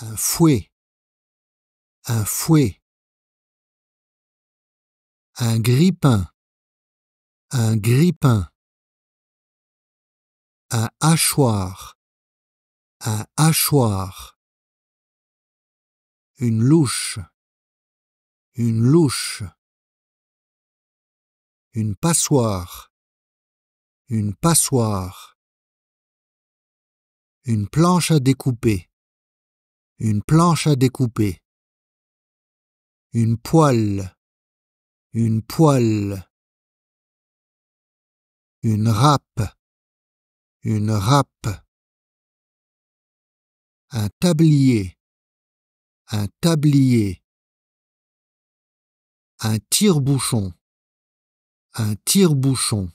un fouet, un fouet, un grippin, un grippin, un hachoir, un hachoir, une louche, une louche, une passoire, une passoire, une planche à découper une planche à découper, une poêle, une poêle, une râpe, une râpe, un tablier, un tablier, un tire-bouchon, un tire-bouchon.